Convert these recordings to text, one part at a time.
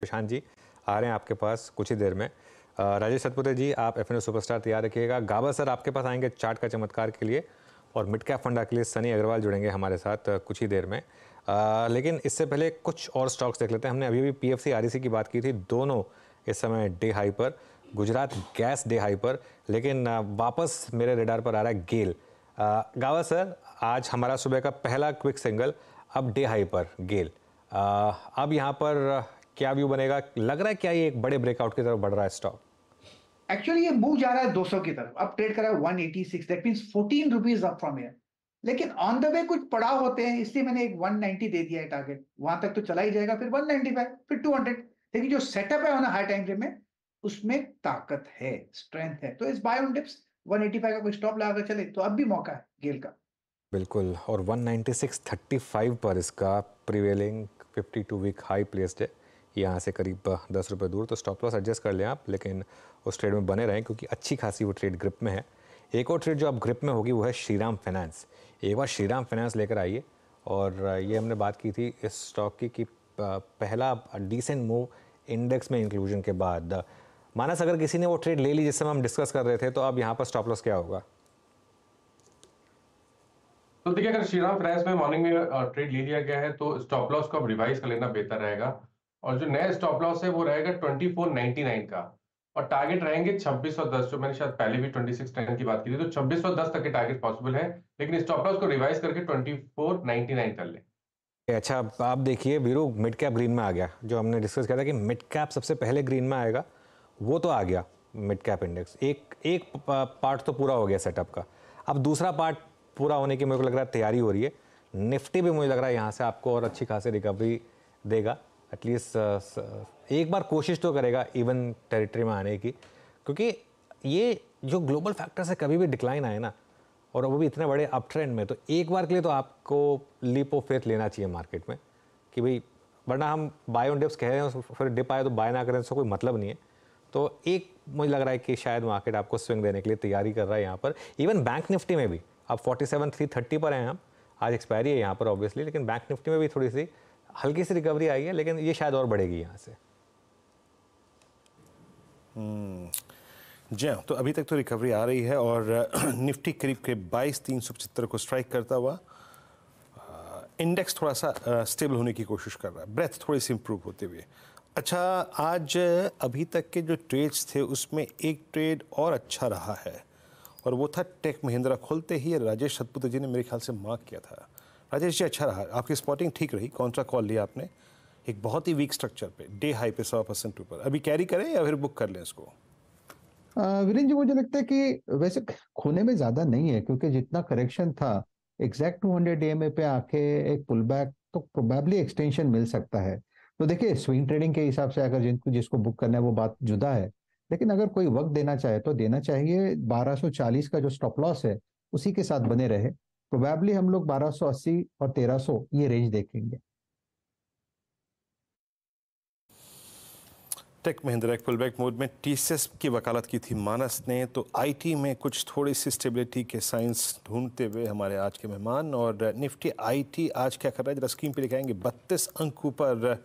प्रशांत जी आ रहे हैं आपके पास कुछ ही देर में राजेश सतपुते जी आप एफ सुपरस्टार तैयार रखिएगा गाबा सर आपके पास आएंगे चार्ट का चमत्कार के लिए और मिड कैप फंडा के लिए सनी अग्रवाल जुड़ेंगे हमारे साथ कुछ ही देर में आ, लेकिन इससे पहले कुछ और स्टॉक्स देख लेते हैं हमने अभी भी पी एफ e की बात की थी दोनों इस समय डे हाई पर गुजरात गैस डे हाई पर लेकिन वापस मेरे रेडार पर आ रहा है गेल गावा सर आज हमारा सुबह का पहला क्विक सिंगल अब डे हाई पर गेल अब यहाँ पर क्या व्यू बनेगा लग रहा है क्या ये एक बड़े ब्रेकआउट की तरफ बढ़ रहा है स्टॉक एक्चुअली ये मूव जा रहा है 200 की तरफ अब ट्रेड करा है 186 that means 14 rupees up from here लेकिन ऑन द वे कुछ पड़ाव होते हैं इसलिए मैंने एक 190 दे दिया है टारगेट वहां तक तो चला ही जाएगा फिर 195 फिर 200 लेकिन जो सेटअप है ना हाई टाइम फ्रेम में उसमें ताकत है स्ट्रेंथ है तो इस बाय ऑन डिप्स 185 का कोई स्टॉप लगाकर चले तो अब भी मौका है गेल का बिल्कुल और 196 35 पर इसका प्रिवेलिंग 52 वीक हाई प्लेस्ड है यहाँ से करीब दस रुपये दूर तो स्टॉप लॉस एडजस्ट कर लें आप लेकिन उस ट्रेड में बने रहें क्योंकि अच्छी खासी वो ट्रेड ग्रिप में है एक और ट्रेड जो आप ग्रिप में होगी वो है श्रीराम फाइनेंस एक बार श्रीराम फाइनेंस लेकर आइए और ये हमने बात की थी इस स्टॉक की कि पहला डिसेंट मूव इंडेक्स में इंक्लूजन के बाद मानस अगर किसी ने वो ट्रेड ले ली जिस समय हम डिस्कस कर रहे थे तो अब यहाँ पर स्टॉप लॉस क्या होगा तो देखिए अगर श्रीराम फाइनेंस में मॉर्निंग में ट्रेड ले लिया गया है तो स्टॉप लॉस को अब रिवाइज कर लेना बेहतर रहेगा और जो नया स्टॉप लॉस है वो रहेगा ट्वेंटी फोर नाइनटी नाइन का और टारगेट रहेंगे छब्बीस और दस जो मैंने शायद पहले भी ट्वेंटी सिक्स टेन की बात की थी तो छब्बीस और दस तक के टारगेट पॉसिबल है लेकिन स्टॉप लॉस को रिवाइज करके ट्वेंटी फोर नाइनटी नाइन कर लें अच्छा आप देखिए वीरू मिड कैप ग्रीन में आ गया जो हमने डिस्कस किया था कि मिड कैप सबसे पहले ग्रीन में आएगा वो तो आ गया मिड कैप इंडेक्स एक एक पार्ट तो पूरा हो गया सेटअप का अब दूसरा पार्ट पूरा होने की मेरे को लग रहा है तैयारी हो रही है निफ्टी भी मुझे लग रहा है यहाँ से आपको और अच्छी खासी रिकवरी देगा एटलीस्ट uh, uh, एक बार कोशिश तो करेगा इवन टेरिटरी में आने की क्योंकि ये जो ग्लोबल फैक्टर से कभी भी डिक्लाइन आए ना और वो भी इतने बड़े अप ट्रेंड में तो एक बार के लिए तो आपको लीप ऑफ फेथ लेना चाहिए मार्केट में कि भाई वरना हम बाय ऑन डिप्स कह रहे हैं फिर डिप आए तो बाय ना करें उसका कोई मतलब नहीं है तो एक मुझे लग रहा है कि शायद मार्केट आपको स्विंग देने के लिए तैयारी कर रहा है यहाँ पर इवन बैंक निफ्टी में भी अब फोर्टी सेवन थ्री थर्टी पर हैं हम आज एक्सपायरी है यहाँ पर ऑब्वियसली लेकिन बैंक निफ्टी में भी थोड़ी सी हल्की सी रिकवरी आई है लेकिन ये शायद और बढ़ेगी यहाँ से हम्म, जी हाँ तो अभी तक तो रिकवरी आ रही है और निफ्टी करीब के बाईस तीन सौ पचहत्तर को स्ट्राइक करता हुआ इंडेक्स थोड़ा सा स्टेबल होने की कोशिश कर रहा है ब्रेथ थोड़ी सी इम्प्रूव होते हुए अच्छा आज अभी तक के जो ट्रेड्स थे उसमें एक ट्रेड और अच्छा रहा है और वो था टेक महिंद्रा खोलते ही राजेश सतपुत्र जी ने मेरे ख्याल से मार्क किया था राजेश जी अच्छा रहा आपकी स्पॉटिंग ठीक रही कौन सा कॉल लिया आपने एक बहुत ही वीक स्ट्रक्चर पे डे हाई पे सौ परसेंट ऊपर अभी कैरी करें या फिर बुक कर लें इसको वीरेन जी मुझे लगता है कि वैसे खोने में ज्यादा नहीं है क्योंकि जितना करेक्शन था एग्जैक्ट टू 200 डीएमए पे आके एक पुल बैक तो प्रोबेबली एक्सटेंशन मिल सकता है तो देखिए स्विंग ट्रेडिंग के हिसाब से अगर जिनको जिसको बुक करना है वो बात जुदा है लेकिन अगर कोई वक्त देना चाहे तो देना चाहिए 1240 का जो स्टॉप लॉस है उसी के साथ बने रहे प्रोबेबली हम लोग 1280 और 1300 ये रेंज देखेंगे टेक महिंद्रा एक पुलबैक मोड में टीसीएस की वकालत की थी मानस ने तो आईटी में कुछ थोड़ी सी स्टेबिलिटी के साइंस ढूंढते हुए हमारे आज के मेहमान और निफ्टी आईटी आज क्या कर रहा है जरा स्क्रीन पे लिखाएंगे बत्तीस अंक ऊपर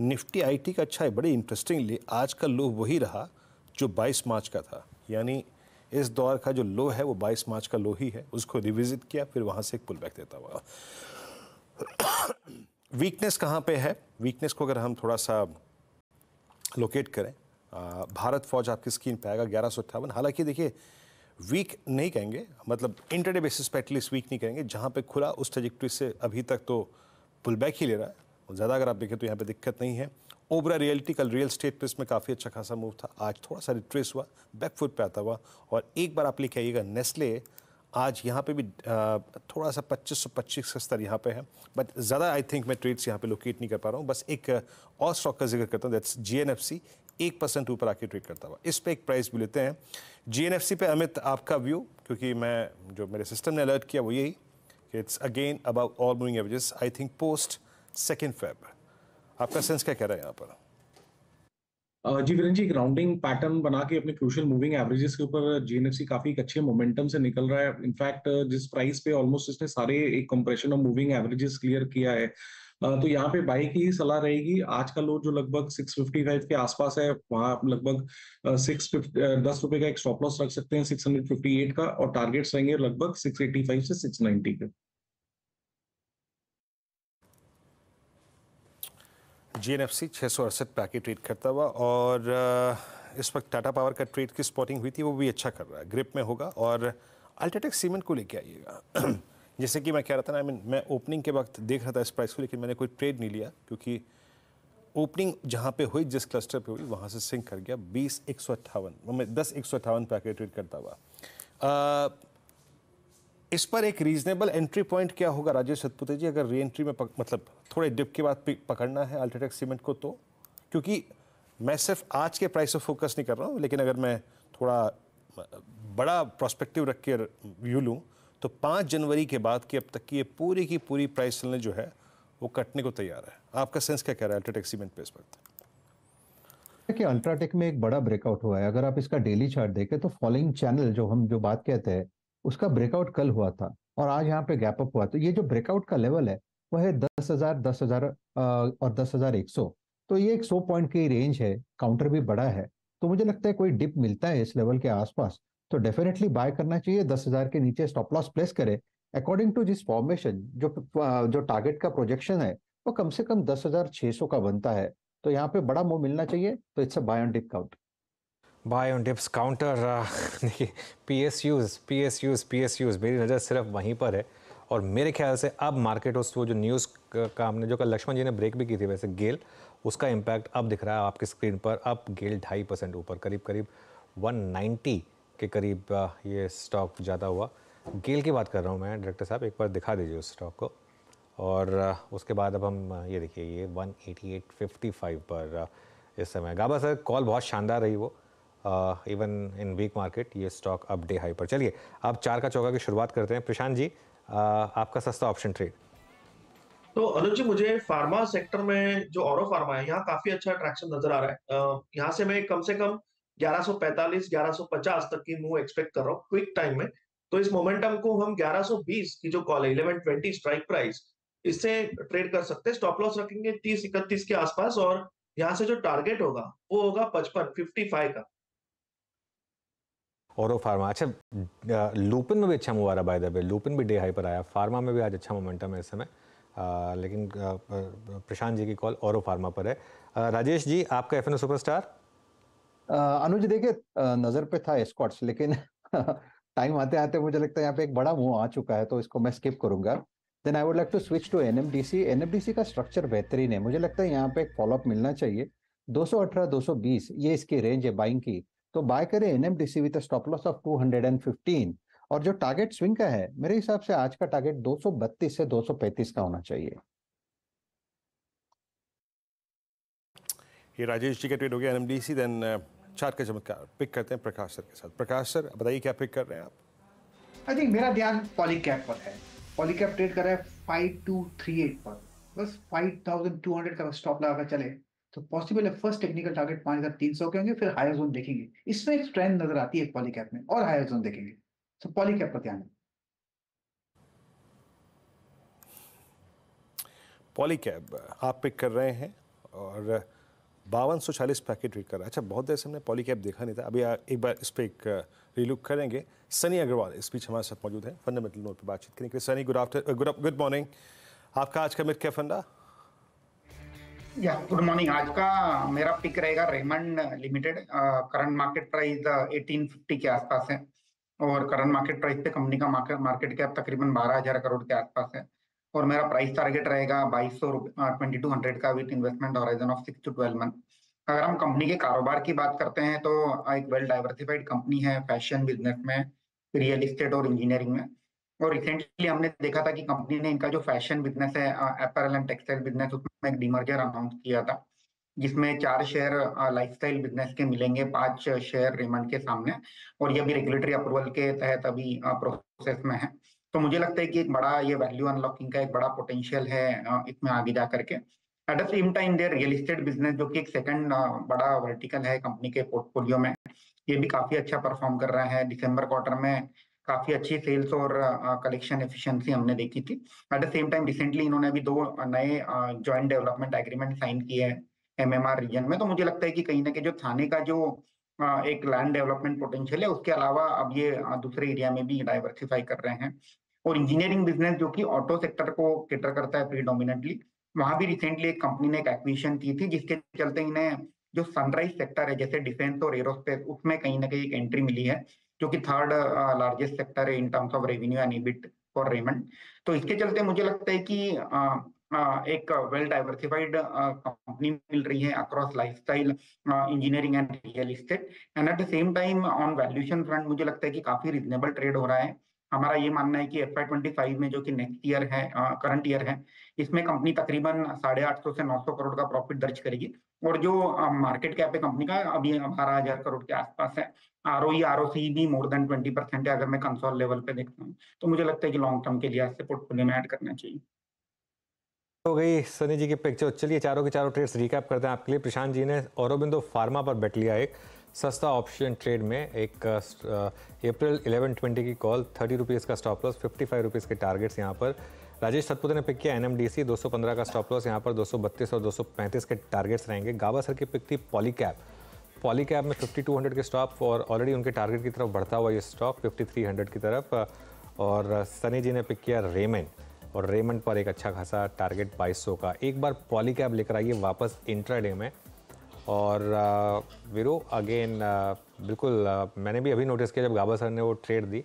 निफ्टी आईटी का अच्छा है बड़ी इंटरेस्टिंगली आज का लो वही रहा जो 22 मार्च का था यानी इस दौर का जो लो है वो 22 मार्च का लो ही है उसको रिविजिट किया फिर वहाँ से एक पुल बैक देता हुआ वीकनेस कहाँ पे है वीकनेस को अगर हम थोड़ा सा लोकेट करें आ, भारत फौज आपकी स्क्रीन पे आएगा ग्यारह सौ अट्ठावन हालांकि देखिए वीक नहीं कहेंगे मतलब इंटरडे बेसिस पे एटलीस्ट वीक नहीं कहेंगे जहाँ पे खुला उस ट्रेजिक्ट्री से अभी तक तो पुल बैक ही ले रहा है ज़्यादा अगर आप देखें तो यहाँ पे दिक्कत नहीं है ओबरा रियलिटी कल रियल स्टेट पे इसमें काफ़ी अच्छा खासा मूव था आज थोड़ा सा रिट्रेस हुआ बैकफुट पे आता हुआ और एक बार आप लेके आइएगा नेस्ले आज यहाँ पे भी थोड़ा सा पच्चीस सौ पच्चीस स्तर यहाँ पे है बट ज़्यादा आई थिंक मैं ट्रेड्स यहाँ पे लोकेट नहीं कर पा रहा हूँ बस एक और स्टॉक का जिक्र करता हूँ that's G N F C एक परसेंट ऊपर आके ट्रेड करता हुआ इस पर एक प्राइस भी लेते हैं जी एन एफ सी पे अमित आपका व्यू क्योंकि मैं जो मेरे सिस्टम ने अलर्ट किया वो यही कि it's again about all moving averages I think post second Feb आपका सेंस क्या कह रहा है यहाँ पर जी वीरेन जी एक राउंडिंग पैटर्न बना के अपने क्रूशल मूविंग एवरेजेस के ऊपर जीएनएफसी काफी एक अच्छे मोमेंटम से निकल रहा है इनफैक्ट जिस प्राइस पे ऑलमोस्ट इसने सारे एक कंप्रेशन और मूविंग एवरेजेस क्लियर किया है तो यहाँ पे बाई की ही सलाह रहेगी आज का लो जो लगभग 655 के आसपास है वहां आप लगभग सिक्स दस रुपए का एक स्टॉप लॉस रख सकते हैं 658 का और टारगेट्स रहेंगे लगभग 685 से 690 के जी एन एफ सी छः सौ अड़सठ पे आके ट्रेड करता हुआ और इस वक्त टाटा पावर का ट्रेड की स्पॉटिंग हुई थी वो भी अच्छा कर रहा है ग्रिप में होगा और अल्ट्राटेक सीमेंट को लेके आइएगा जैसे कि मैं कह रहा था ना आई मीन मैं ओपनिंग के वक्त देख रहा था इस प्राइस को लेकिन मैंने कोई ट्रेड नहीं लिया क्योंकि ओपनिंग जहाँ पे हुई जिस क्लस्टर पे हुई वहाँ से सिंक कर गया बीस एक सौ अट्ठावन मैं दस एक सौ अट्ठावन पे आके ट्रेड करता हुआ इस पर एक रीजनेबल एंट्री पॉइंट क्या होगा राजेश सतपुते जी अगर री एंट्री में पक, मतलब थोड़े डिप के बाद पकड़ना है अल्ट्राटेक सीमेंट को तो क्योंकि मैं सिर्फ आज के प्राइस पर फोकस नहीं कर रहा हूँ लेकिन अगर मैं थोड़ा बड़ा प्रोस्पेक्टिव रख के व्यू लूँ तो पाँच जनवरी के बाद की अब तक की ये पूरी की पूरी प्राइस चलने जो है वो कटने को तैयार है आपका सेंस क्या कह रहा है अल्ट्राटेक सीमेंट पे इस वक्त कि अल्ट्राटेक में एक बड़ा ब्रेकआउट हुआ है अगर आप इसका डेली चार्ट देखें तो फॉलोइंग चैनल जो हम जो बात कहते हैं उसका ब्रेकआउट कल हुआ था और आज यहाँ पे गैप अप हुआ तो ये जो ब्रेकआउट का लेवल है वह है दस हजार दस हजार और दस हजार एक सौ तो ये एक सौ पॉइंट की रेंज है काउंटर भी बड़ा है तो मुझे लगता है कोई डिप मिलता है इस लेवल के आसपास तो डेफिनेटली बाय करना चाहिए दस हजार के नीचे स्टॉप लॉस प्लेस करें अकॉर्डिंग टू जिस फॉर्मेशन जो जो टारगेट का प्रोजेक्शन है वो कम से कम दस हजार छह सौ का बनता है तो यहाँ पे बड़ा मोह मिलना चाहिए तो it's a buy on dip counter buy on dips counter देखिए P S U P S U P S U मेरी नज़र सिर्फ वहीं पर है और मेरे ख्याल से अब मार्केट उस वो जो न्यूज़ का हमने जो कल लक्ष्मण जी ने ब्रेक भी की थी वैसे गेल उसका इम्पैक्ट अब दिख रहा है आपकी स्क्रीन पर अब गेल ढाई परसेंट ऊपर करीब करीब वन नाइन्टी के करीब ये स्टॉक ज़्यादा हुआ गेल की बात कर रहा हूँ मैं डायरेक्टर साहब एक बार दिखा दीजिए उस स्टॉक को और उसके बाद अब हम ये देखिए ये one eighty eight fifty five पर इस समय गाबा सर कॉल बहुत शानदार रही वो इवन इन वीक मार्केट ये स्टॉक अप डे हाई पर चलिए अब चार का चौका की शुरुआत करते हैं प्रशांत जी uh, आपका सस्ता ऑप्शन ट्रेड तो अनुज जी मुझे फार्मा सेक्टर में जो और फार्मा है यहाँ काफी अच्छा अट्रैक्शन नजर आ रहा है uh, यहाँ से मैं कम से कम 1145 1150 तक की मूव एक्सपेक्ट कर रहा हूँ क्विक टाइम में तो इस मोमेंटम को हम 1120 की जो कॉल है इलेवन ट्वेंटी स्ट्राइक प्राइस इससे ट्रेड कर सकते हैं स्टॉप लॉस रखेंगे तीस इकतीस के आसपास और यहाँ से जो टारगेट होगा वो होगा पचपन फिफ्टी का और फार्मा अच्छा लूपिन में भी अच्छा मूव आ रहा बाय द वे लूपिन भी डे हाई पर आया फार्मा में भी आज अच्छा मोमेंटम है इस समय लेकिन प्रशांत जी की कॉल और फार्मा पर है राजेश जी आपका एफ सुपरस्टार अनुज देखिए नज़र पे था स्कॉट्स लेकिन टाइम आते आते मुझे लगता है यहाँ पे एक बड़ा मुंह आ चुका है तो इसको मैं स्किप करूंगा then I would like to switch to NMDC NMDC का स्ट्रक्चर बेहतरीन है मुझे लगता है यहाँ पे एक फॉलोअप मिलना चाहिए 218 220 ये इसकी रेंज है बाइंग की तो बाय करें NMDC with stop loss of 215 और जो टारगेट स्विंग का है मेरे हिसाब से आज का टारगेट 232 से 235 का होना चाहिए ये राजेश जी का ट्रेड हो गया एनएमडीसी देन चार्ट का चमत्कार पिक करते हैं प्रकाश सर के साथ प्रकाश सर बताइए क्या पिक कर रहे हैं आप आई थिंक मेरा ध्यान पॉलीकैप पर है पॉलीकैप ट्रेड कर रहा है 5238 पर बस 5200 का स्टॉप लगा चले तो पॉसिबल है फर्स्ट टेक्निकल टारगेट पांच हजार तीन सौ के होंगे फिर हायर जोन देखेंगे इसमें एक ट्रेंड नजर आती है पॉलीकैप में और हायर जोन देखेंगे तो पॉलीकैप का पर ध्यान पॉली आप पिक कर रहे हैं और बावन सौ चालीस पैकेट रीड कर रहा है अच्छा बहुत देर से हमने पॉली कैब देखा नहीं था अभी एक बार इस पर एक रिलुक uh, करेंगे सनी अग्रवाल इस बीच हमारे साथ मौजूद हैं फंडामेंटल नोट पर बातचीत करेंगे Sunny good after good good morning आपका आज का मिट क्या फंडा या गुड मॉर्निंग आज का मेरा पिक रहेगा Raymond limited current market price 1850 के आसपास है और करंट मार्केट प्राइस पे कंपनी का मार्केट कैप तकरीबन 12000 करोड़ के आसपास है और मेरा प्राइस टारगेट रहेगा बाईस सौ ट्वेंटी टू हंड्रेड का with investment horizon of six to twelve month अगर हम कंपनी के कारोबार की बात करते हैं तो एक वेल डाइवर्सिफाइड कंपनी है फैशन बिजनेस में रियल इस्टेट और इंजीनियरिंग में और रिसेंटली हमने देखा था कि कंपनी ने इनका जो फैशन बिजनेस है एपरल एंड टेक्सटाइल बिजनेस उसमें में डिमर्जर अनाउंस किया था जिसमें चार शेयर लाइफस्टाइल बिजनेस के मिलेंगे पांच शेयर रेमंड के सामने और ये भी रेगुलेटरी अप्रूवल के तहत अभी प्रोसेस में है तो मुझे लगता है कि एक बड़ा ये वैल्यू अनलॉकिंग का एक बड़ा पोटेंशियल है इसमें आगे जा करके at the same time there real estate business जो कि एक सेकंड बड़ा वर्टिकल है कंपनी के पोर्टफोलियो में ये भी काफी अच्छा परफॉर्म कर रहा है दिसंबर क्वार्टर में काफी अच्छी सेल्स और कलेक्शन एफिशिएंसी हमने देखी थी at the same time recently इन्होंने अभी दो नए जॉइंट डेवलपमेंट एग्रीमेंट साइन किए हैं एमएमआर रीजन में तो मुझे लगता है कि कहीं ना कहीं जो थाने का जो एक लैंड डेवलपमेंट पोटेंशियल है उसके अलावा अब ये दूसरे एरिया में भी डाइवर्सिफाई कर रहे हैं और इंजीनियरिंग बिजनेस जो कि ऑटो सेक्टर को केटर करता है प्रीडोमिनेटली वहां भी रिसेंटली एक कंपनी ने एक एक्विशन की थी जिसके चलते इन्हें जो सनराइज सेक्टर है जैसे डिफेंस और एरोस्पेस उसमें कहीं ना कहीं एक एंट्री मिली है जो कि थर्ड लार्जेस्ट सेक्टर है in terms of revenue and EBIT for Raymond तो इसके चलते मुझे लगता है कि uh, uh, एक वेल डाइवर्सिफाइड कंपनी मिल रही है across lifestyle engineering and real estate and at the same time on valuation front मुझे लगता है कि काफी रिजनेबल ट्रेड हो रहा है हमारा ये मानना है कि एफ ट्वेंटी फाइव में जो कि नेक्स्ट ईयर है करंट ईयर है इसमें कंपनी तकरीबन साढ़े आठ सौ से नौ सौ करोड़ का प्रॉफिट दर्ज करेगी और जो मार्केट कैप है कंपनी का अभी बारह हजार करोड़ के आसपास है आर ओ आर ओ सी भी मोर देन ट्वेंटी परसेंट है अगर मैं कंसोल लेवल पे देखता हूँ तो मुझे लगता है कि लॉन्ग टर्म के लिहाज से पोर्टफोलियो में ऐड करना चाहिए हो तो गई सनी जी की पिक्चर चलिए चारों के चारों ट्रेड्स रिकैप करते हैं आपके लिए प्रशांत जी ने औरबिंदो फार्मा पर बैठ लिया एक सस्ता ऑप्शन ट्रेड में एक अप्रैल इलेवन ट्वेंटी की कॉल थर्टी रुपीज़ का stop loss fifty five rupees के टारगेट्स यहाँ पर राजेश सतपुत्र ने पिक किया एन एम डी सी दो सौ पंद्रह का स्टॉप लॉस यहाँ पर दो सौ बत्तीस और दो सौ पैंतीस के टारगेट्स रहेंगे गाबा सर की पिक थी पॉलीकैप पॉलीकैप में फिफ्टी टू हंड्रेड के स्टॉप और ऑलरेडी उनके टारगेट की तरफ बढ़ता हुआ ये स्टॉक फिफ्टी थ्री हंड्रेड की तरफ और सनी जी ने पिक किया रेमन और रेमन पर एक अच्छा खासा टारगेट 2200 का एक बार पॉली कैब लेकर आइए वापस इंट्राडे में और वीरो अगेन बिल्कुल मैंने भी अभी नोटिस किया जब गाबा सर ने वो ट्रेड दी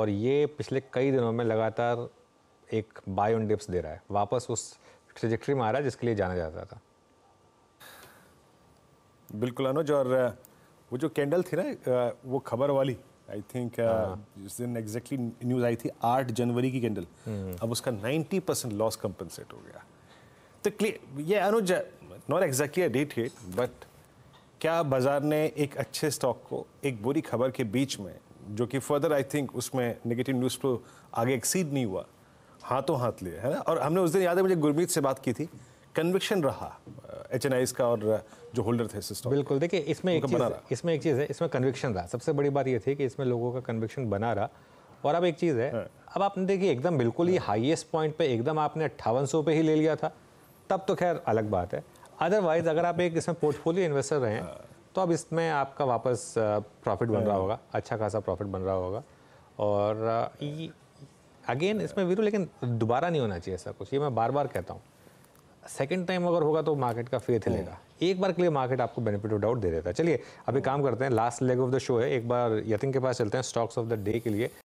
और ये पिछले कई दिनों में लगातार एक बाय ऑन डिप्स दे रहा है वापस उस ट्रेजेक्ट्री में आ रहा है जिसके लिए जाना जाता था बिल्कुल अनुज और वो जो कैंडल थी ना वो खबर वाली आई थिंक हाँ। जिस दिन एग्जैक्टली न्यूज़ आई थी आठ जनवरी की कैंडल हम्म। अब उसका नाइन्टी परसेंट लॉस कंपनसेट हो गया तो क्लियर ये Anuj not exactly that hit but क्या बाज़ार ने एक अच्छे स्टॉक को एक बुरी खबर के बीच में जो कि फर्दर आई थिंक उसमें नेगेटिव न्यूज़ को आगे एक्सीड नहीं हुआ हाथों हाथ लिए है ना और हमने उस दिन याद है मुझे गुरमीत से बात की थी कन्विक्शन रहा एच एन का और जो होल्डर थे सिस्टम बिल्कुल देखिए इसमें एक चीज़ इसमें एक चीज़ है इसमें कन्विक्शन रहा सबसे बड़ी बात ये थी कि इसमें लोगों का कन्विक्शन बना रहा और अब एक चीज़ है हाँ। अब आपने देखिए एकदम बिल्कुल ही हाईएस्ट पॉइंट पे एकदम आपने अट्ठावन पे ही ले लिया था तब तो खैर अलग बात है अदरवाइज अगर आप एक इसमें पोर्टफोलियो इन्वेस्टर रहें तो अब इसमें आपका वापस प्रॉफिट बन रहा हाँ। होगा अच्छा खासा प्रॉफिट बन रहा होगा और अगेन इसमें वीरू लेकिन दोबारा नहीं होना चाहिए ऐसा कुछ ये मैं बार बार कहता हूँ सेकेंड टाइम अगर होगा तो मार्केट का फेथ हिलेगा हाँ। एक बार के लिए मार्केट आपको बेनिफिट ऑफ डाउट दे देता है चलिए अभी हाँ। काम करते हैं last leg of the show है एक बार यतिन के पास चलते हैं स्टॉक्स ऑफ द डे के लिए